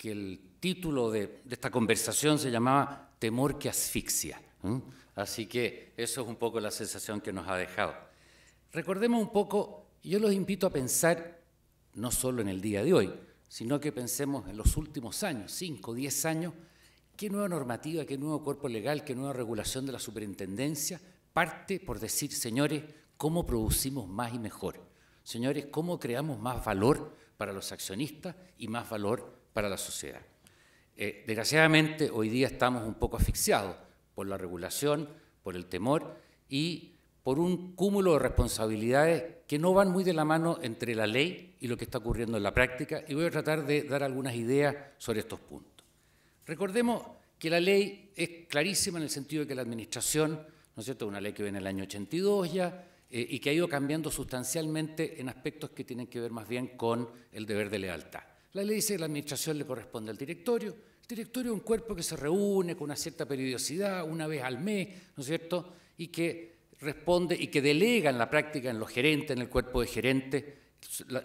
que el título de, esta conversación se llamaba Temor que asfixia. Así que eso es un poco la sensación que nos ha dejado. Recordemos un poco, yo los invito a pensar no solo en el día de hoy, sino que pensemos en los últimos años, 5, 10 años, qué nueva normativa, qué nuevo cuerpo legal, qué nueva regulación de la superintendencia parte por decir, señores, cómo producimos más y mejor. Señores, cómo creamos más valor para los accionistas y más valor para la sociedad. Eh, desgraciadamente, hoy día estamos un poco asfixiados por la regulación, por el temor y por un cúmulo de responsabilidades que no van muy de la mano entre la ley y lo que está ocurriendo en la práctica, y voy a tratar de dar algunas ideas sobre estos puntos. Recordemos que la ley es clarísima en el sentido de que la administración, ¿no es cierto?, una ley que viene en el año 82 ya, eh, y que ha ido cambiando sustancialmente en aspectos que tienen que ver más bien con el deber de lealtad. La ley dice que la administración le corresponde al directorio. El directorio es un cuerpo que se reúne con una cierta periodicidad, una vez al mes, ¿no es cierto? Y que responde y que delega en la práctica en los gerentes, en el cuerpo de gerentes,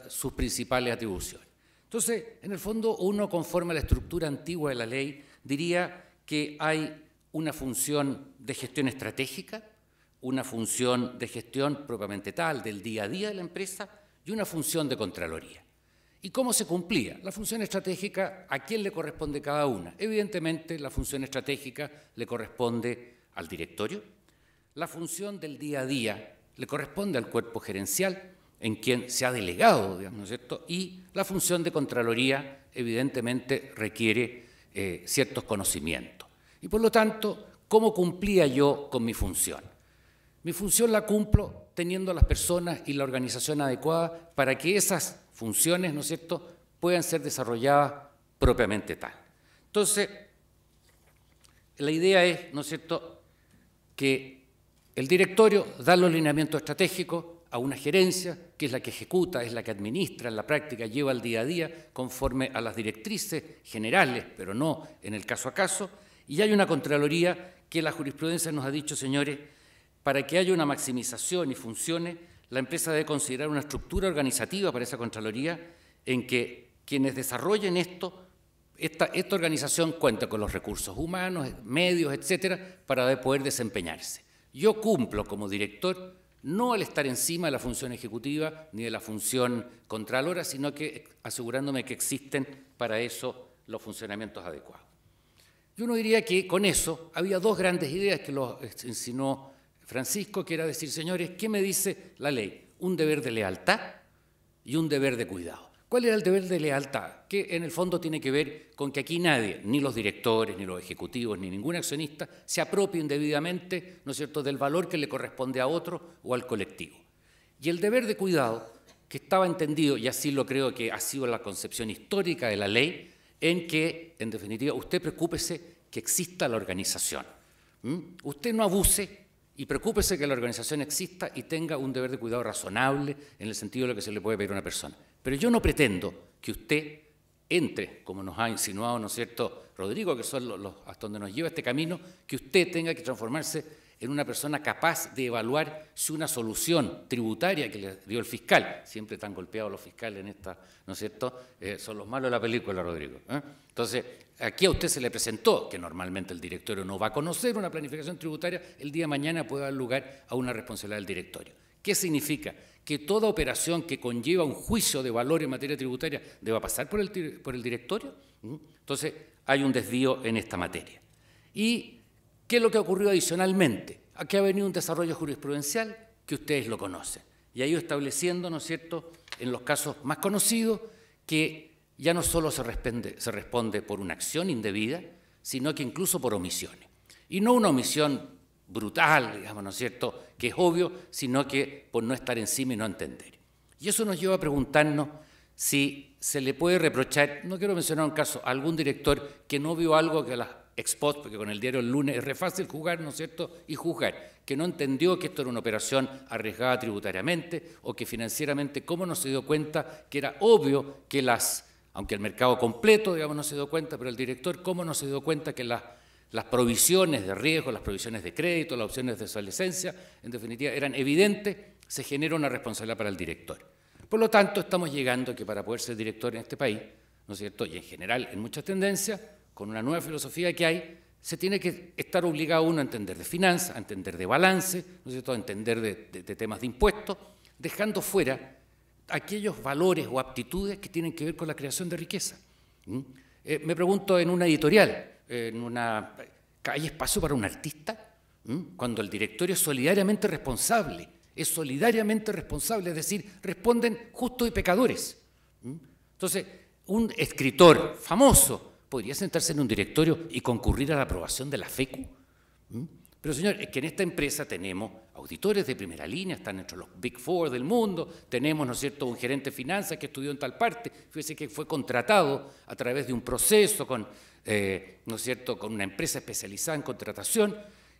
sus principales atribuciones. Entonces, en el fondo, uno, conforme a la estructura antigua de la ley, diría que hay una función de gestión estratégica, una función de gestión propiamente tal, del día a día de la empresa, y una función de Contraloría y cómo se cumplía. La función estratégica, ¿a quién le corresponde cada una? Evidentemente, la función estratégica le corresponde al directorio, la función del día a día le corresponde al cuerpo gerencial, en quien se ha delegado, digamos, ¿no es cierto? Y la función de Contraloría, evidentemente, requiere eh, ciertos conocimientos. Y por lo tanto, ¿cómo cumplía yo con mi función? Mi función la cumplo teniendo las personas y la organización adecuada para que esas funciones, ¿no es cierto?, puedan ser desarrolladas propiamente tal. Entonces, la idea es, ¿no es cierto?, que el directorio da los lineamientos estratégicos a una gerencia, que es la que ejecuta, es la que administra, en la práctica lleva al día a día conforme a las directrices generales, pero no en el caso a caso, y hay una Contraloría que la jurisprudencia nos ha dicho, señores, para que haya una maximización y funcione, la empresa debe considerar una estructura organizativa para esa Contraloría en que quienes desarrollen esto, esta, esta organización cuenta con los recursos humanos, medios, etcétera, para poder desempeñarse. Yo cumplo como director no al estar encima de la función ejecutiva ni de la función contralora, sino que asegurándome que existen para eso los funcionamientos adecuados. Yo no diría que con eso había dos grandes ideas que los eh, insinuó Francisco, quiere decir, señores, ¿qué me dice la ley? Un deber de lealtad y un deber de cuidado. ¿Cuál era el deber de lealtad? Que en el fondo tiene que ver con que aquí nadie, ni los directores, ni los ejecutivos, ni ningún accionista, se apropie indebidamente, ¿no es cierto?, del valor que le corresponde a otro o al colectivo. Y el deber de cuidado, que estaba entendido, y así lo creo que ha sido la concepción histórica de la ley, en que, en definitiva, usted preocúpese que exista la organización. ¿Mm? Usted no abuse y preocúpese que la organización exista y tenga un deber de cuidado razonable en el sentido de lo que se le puede pedir a una persona. Pero yo no pretendo que usted entre, como nos ha insinuado, ¿no es cierto, Rodrigo, que son los, hasta donde nos lleva este camino, que usted tenga que transformarse en una persona capaz de evaluar si una solución tributaria que le dio el fiscal, siempre están golpeados los fiscales en esta, ¿no es cierto?, eh, son los malos de la película, Rodrigo. ¿eh? Entonces, aquí a usted se le presentó, que normalmente el directorio no va a conocer una planificación tributaria, el día de mañana puede dar lugar a una responsabilidad del directorio. ¿Qué significa? Que toda operación que conlleva un juicio de valor en materia tributaria deba pasar por el, por el directorio. Entonces, hay un desvío en esta materia. Y ¿Qué es lo que ocurrió adicionalmente? Aquí ha venido un desarrollo jurisprudencial que ustedes lo conocen. Y ha ido estableciendo, ¿no es cierto?, en los casos más conocidos, que ya no solo se responde, se responde por una acción indebida, sino que incluso por omisiones. Y no una omisión brutal, digamos, ¿no es cierto?, que es obvio, sino que por no estar encima y no entender. Y eso nos lleva a preguntarnos si se le puede reprochar, no quiero mencionar un caso, a algún director que no vio algo que las ex porque con el diario el lunes es re fácil jugar, ¿no es cierto?, y juzgar, que no entendió que esto era una operación arriesgada tributariamente o que financieramente, ¿cómo no se dio cuenta que era obvio que las, aunque el mercado completo, digamos, no se dio cuenta, pero el director, ¿cómo no se dio cuenta que las, provisiones de riesgo, las provisiones de crédito, las opciones de su licencia, en definitiva, eran evidentes, se genera una responsabilidad para el director. Por lo tanto, estamos llegando a que para poder ser director en este país, ¿no es cierto?, y en general en muchas tendencias, con una nueva filosofía que hay, se tiene que estar obligado uno a entender de finanzas, a entender de balance, ¿no a entender de, temas de impuestos, dejando fuera aquellos valores o aptitudes que tienen que ver con la creación de riqueza. ¿Mm? Eh, me pregunto en una editorial, en una, ¿hay espacio para un artista? ¿Mm? Cuando el directorio es solidariamente responsable, es solidariamente responsable, es decir, responden justos y pecadores. ¿Mm? Entonces, un escritor famoso, podría sentarse en un directorio y concurrir a la aprobación de la FECU. ¿Mm? Pero señor, es que en esta empresa tenemos auditores de primera línea, están entre los Big Four del mundo, tenemos, ¿no es cierto?, un gerente de finanzas que estudió en tal parte, fíjese que fue contratado a través de un proceso con, eh, ¿no es cierto?, con una empresa especializada en contratación,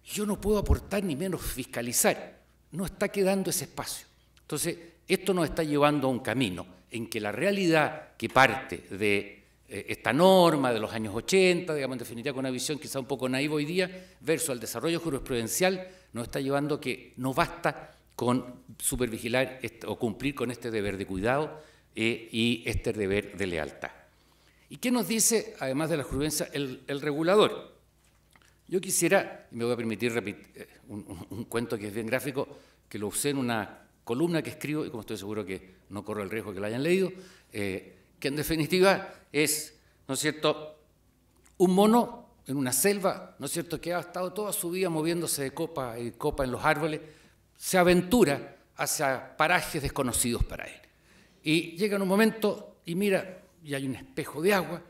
yo no puedo aportar ni menos fiscalizar, no está quedando ese espacio. Entonces, esto nos está llevando a un camino en que la realidad que parte de eh, esta norma de los años 80, digamos en definitiva con una visión quizá un poco naiva hoy día, ...verso al desarrollo jurisprudencial, nos está llevando a que no basta con supervigilar o cumplir con este deber de cuidado eh, y este deber de lealtad. ¿Y qué nos dice, además de la jurisprudencia, el, regulador? Yo quisiera, y me voy a permitir repetir, eh, un, cuento que es bien gráfico, que lo usé en una columna que escribo, y como estoy seguro que no corro el riesgo que la hayan leído, que en definitiva es, ¿no es cierto?, un mono en una selva, ¿no es cierto?, que ha estado toda su vida moviéndose de copa y copa en los árboles, se aventura hacia parajes desconocidos para él. Y llega en un momento y mira, y hay un espejo de agua,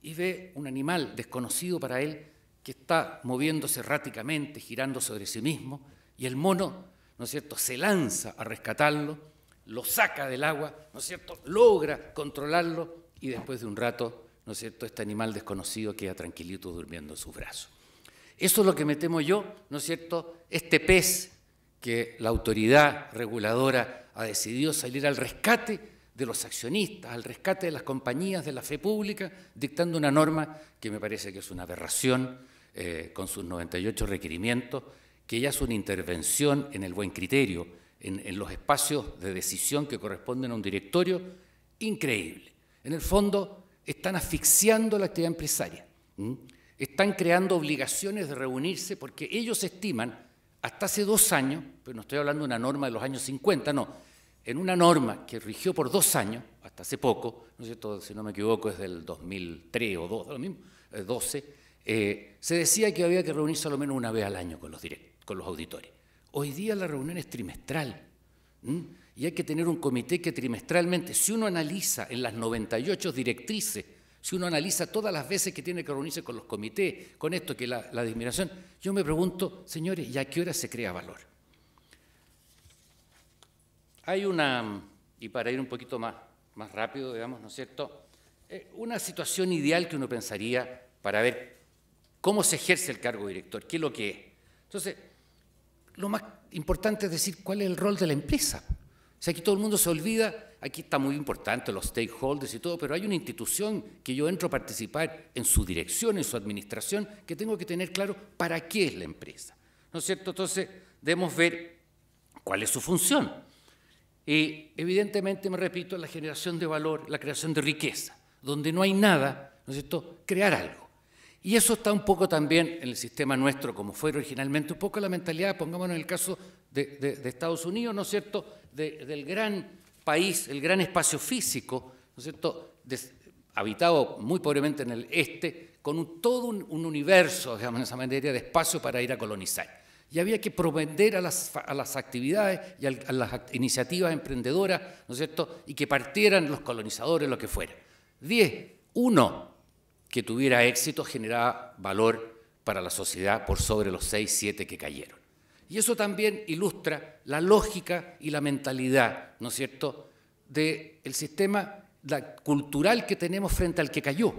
y ve un animal desconocido para él que está moviéndose erráticamente, girando sobre sí mismo, y el mono, ¿no es cierto?, se lanza a rescatarlo lo saca del agua, ¿no es cierto? Logra controlarlo y después de un rato, ¿no es cierto?, este animal desconocido queda tranquilito durmiendo en sus brazos. Eso es lo que me temo yo, ¿no es cierto? Este pez que la autoridad reguladora ha decidido salir al rescate de los accionistas, al rescate de las compañías, de la fe pública, dictando una norma que me parece que es una aberración eh, con sus 98 requerimientos, que ya es una intervención en el buen criterio, en, los espacios de decisión que corresponden a un directorio, increíble. En el fondo, están asfixiando la actividad empresaria. Están creando obligaciones de reunirse porque ellos estiman, hasta hace dos años, pero no estoy hablando de una norma de los años 50, no, en una norma que rigió por dos años, hasta hace poco, no sé si no me equivoco es del 2003 o 2, lo mismo, 12, eh, eh, se decía que había que reunirse al menos una vez al año con los, con los auditores. Hoy día la reunión es trimestral y hay que tener un comité que trimestralmente, si uno analiza en las 98 directrices, si uno analiza todas las veces que tiene que reunirse con los comités, con esto que la, la disminución, yo me pregunto, señores, ¿y a qué hora se crea valor? Hay una, y para ir un poquito más, rápido, digamos, ¿no es cierto? Eh, una situación ideal que uno pensaría para ver cómo se ejerce el cargo director, qué es lo que es. Entonces, lo más importante es decir cuál es el rol de la empresa. Si aquí todo el mundo se olvida, aquí está muy importante los stakeholders y todo, pero hay una institución que yo entro a participar en su dirección, en su administración, que tengo que tener claro para qué es la empresa. ¿No es cierto? Entonces, debemos ver cuál es su función. Y evidentemente, me repito, la generación de valor, la creación de riqueza, donde no hay nada, ¿no es cierto? Crear algo. Y eso está un poco también en el sistema nuestro, como fue originalmente, un poco la mentalidad, pongámonos en el caso de, Estados Unidos, ¿no es cierto?, del gran país, el gran espacio físico, ¿no es cierto?, habitado muy pobremente en el este, con todo un, universo, digamos, en esa manera, de espacio para ir a colonizar. Y había que prometer a las, a las actividades y a las iniciativas emprendedoras, ¿no es cierto?, y que partieran los colonizadores, lo que fuera. Diez, uno, que tuviera éxito generaba valor para la sociedad por sobre los 6, 7 que cayeron. Y eso también ilustra la lógica y la mentalidad, ¿no es cierto?, del sistema cultural que tenemos frente al que cayó.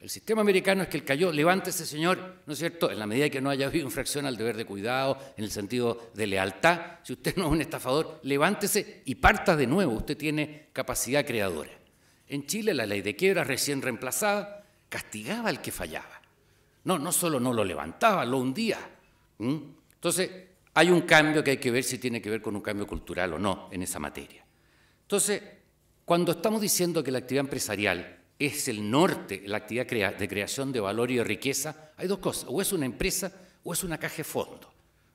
El sistema americano es que el cayó, levántese señor, ¿no es cierto?, en la medida que no haya habido infracción al deber de cuidado, en el sentido de lealtad, si usted no es un estafador, levántese y parta de nuevo, usted tiene capacidad creadora. En Chile la ley de quiebra recién reemplazada, castigaba al que fallaba. No, no solo no lo levantaba, lo hundía. Entonces, hay un cambio que hay que ver si tiene que ver con un cambio cultural o no en esa materia. Entonces, cuando estamos diciendo que la actividad empresarial es el norte, la actividad de creación de valor y de riqueza, hay dos cosas, o es una empresa o es una caja de fondo,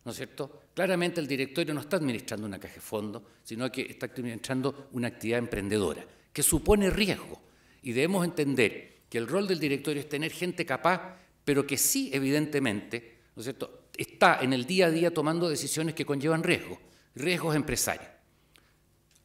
¿no es cierto? Claramente el directorio no está administrando una caja de fondo, sino que está administrando una actividad emprendedora, que supone riesgo. Y debemos entender que el rol del directorio es tener gente capaz, pero que sí, evidentemente, ¿no es cierto? está en el día a día tomando decisiones que conllevan riesgos, riesgos empresarios.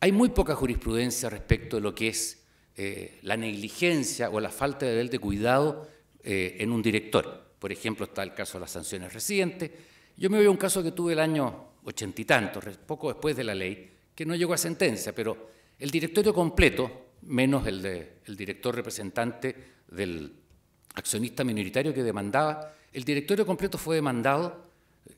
Hay muy poca jurisprudencia respecto de lo que es eh, la negligencia o la falta de, de cuidado eh, en un director. Por ejemplo, está el caso de las sanciones recientes. Yo me voy a un caso que tuve el año ochenta y tantos, poco después de la ley, que no llegó a sentencia, pero el directorio completo menos el, de, director representante del accionista minoritario que demandaba. El directorio completo fue demandado eh,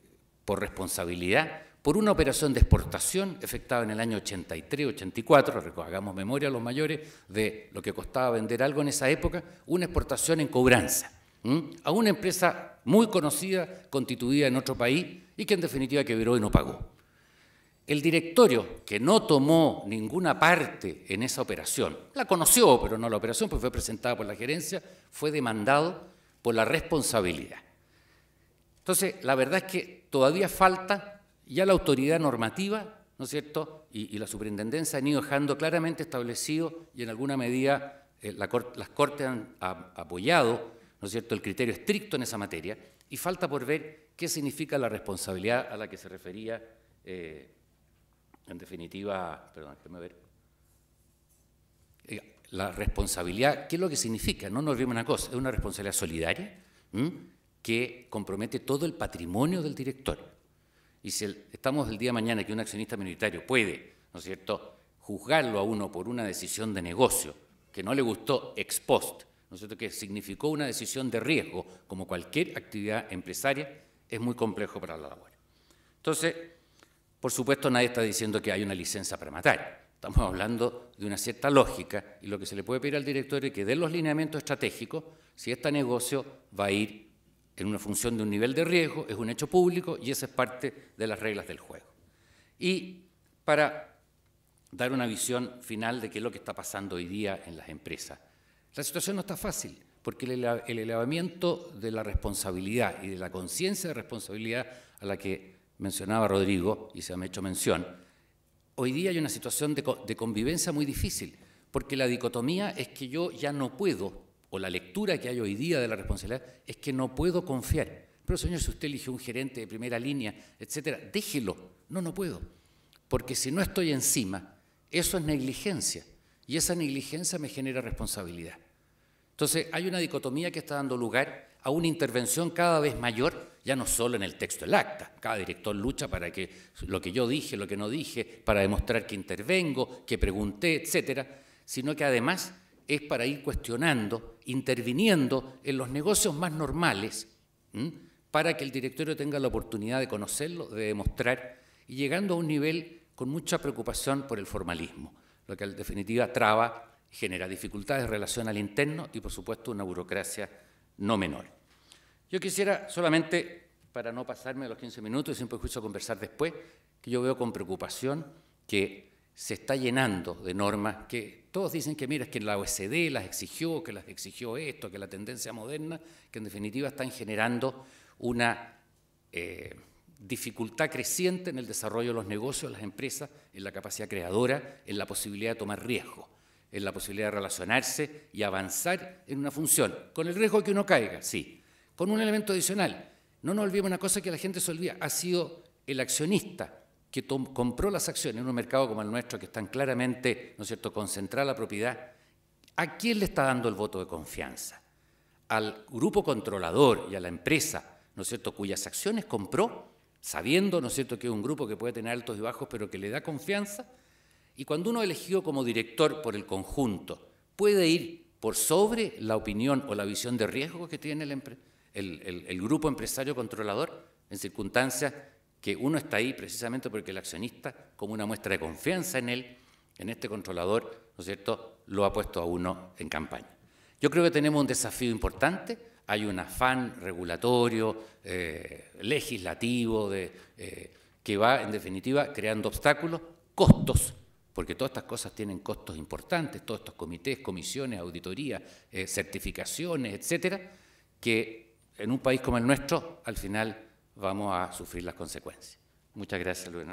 por responsabilidad por una operación de exportación efectuada en el año 83-84, hagamos memoria a los mayores de lo que costaba vender algo en esa época, una exportación en cobranza a una empresa muy conocida, constituida en otro país y que en definitiva quebró y no pagó. El directorio, que no tomó ninguna parte en esa operación, la conoció, pero no la operación, porque fue presentada por la gerencia, fue demandado por la responsabilidad. Entonces, la verdad es que todavía falta, ya la autoridad normativa, ¿no es cierto?, y, la superintendencia han ido dejando claramente establecido y en alguna medida eh, las Cortes han apoyado, ¿no es cierto?, el criterio estricto en esa materia, y falta por ver qué significa la responsabilidad a la que se refería. Eh, en definitiva, perdón, déjeme ver. Eh, la responsabilidad, ¿qué es lo que significa? No nos olvidemos una cosa, es una responsabilidad solidaria que compromete todo el patrimonio del director. Y si estamos el día de mañana que un accionista minoritario puede, ¿no es cierto?, juzgarlo a uno por una decisión de negocio que no le gustó ex post, ¿no es cierto?, que significó una decisión de riesgo, como cualquier actividad empresaria, es muy complejo para la labor. Entonces, por supuesto, nadie está diciendo que hay una licencia para matar. Estamos hablando de una cierta lógica y lo que se le puede pedir al director es que dé los lineamientos estratégicos si este negocio va a ir en una función de un nivel de riesgo, es un hecho público y esa es parte de las reglas del juego. Y para dar una visión final de qué es lo que está pasando hoy día en las empresas. La situación no está fácil porque el elevamiento de la responsabilidad y de la conciencia de responsabilidad a la que mencionaba Rodrigo y se ha hecho mención, hoy día hay una situación de, convivencia muy difícil, porque la dicotomía es que yo ya no puedo, o la lectura que hay hoy día de la responsabilidad es que no puedo confiar. Pero señor, si usted elige un gerente de primera línea, etcétera, déjelo. No, no puedo. Porque si no estoy encima, eso es negligencia. Y esa negligencia me genera responsabilidad. Entonces, hay una dicotomía que está dando lugar a una intervención cada vez mayor ya no solo en el texto del acta, cada director lucha para que lo que yo dije, lo que no dije, para demostrar que intervengo, que pregunté, etcétera, sino que además es para ir cuestionando, interviniendo en los negocios más normales, para que el directorio tenga la oportunidad de conocerlo, de demostrar, y llegando a un nivel con mucha preocupación por el formalismo, lo que en definitiva traba, genera dificultades en relación al interno y por supuesto una burocracia no menor. Yo quisiera solamente, para no pasarme los 15 minutos y siempre es conversar después, que yo veo con preocupación que se está llenando de normas que todos dicen que, mira, es que la OECD las exigió, que las exigió esto, que la tendencia moderna, que en definitiva están generando una eh, dificultad creciente en el desarrollo de los negocios, de las empresas, en la capacidad creadora, en la posibilidad de tomar riesgo, en la posibilidad de relacionarse y avanzar en una función, con el riesgo de que uno caiga, sí, con un elemento adicional. No nos olvidemos una cosa que la gente se olvida, ha sido el accionista que compró las acciones en un mercado como el nuestro, que están claramente, ¿no es cierto?, concentrada la propiedad, ¿a quién le está dando el voto de confianza? Al grupo controlador y a la empresa, ¿no es cierto?, cuyas acciones compró, sabiendo, ¿no es cierto?, que es un grupo que puede tener altos y bajos, pero que le da confianza. Y cuando uno es elegido como director por el conjunto, puede ir por sobre la opinión o la visión de riesgo que tiene la empresa el, grupo empresario controlador en circunstancias que uno está ahí precisamente porque el accionista, como una muestra de confianza en él, en este controlador, ¿no es cierto?, lo ha puesto a uno en campaña. Yo creo que tenemos un desafío importante, hay un afán regulatorio, eh, legislativo, de, eh, que va en definitiva creando obstáculos, costos, porque todas estas cosas tienen costos importantes, todos estos comités, comisiones, auditorías, eh, certificaciones, etcétera, que en un país como el nuestro, al final vamos a sufrir las consecuencias. Muchas gracias, Luis